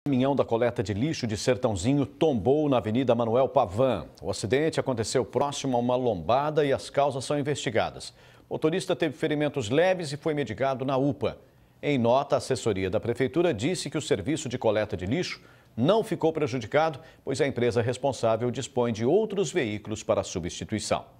O caminhão da coleta de lixo de Sertãozinho tombou na Avenida Manuel Pavan. O acidente aconteceu próximo a uma lombada e as causas são investigadas. O motorista teve ferimentos leves e foi medicado na UPA. Em nota, a assessoria da Prefeitura disse que o serviço de coleta de lixo não ficou prejudicado, pois a empresa responsável dispõe de outros veículos para substituição.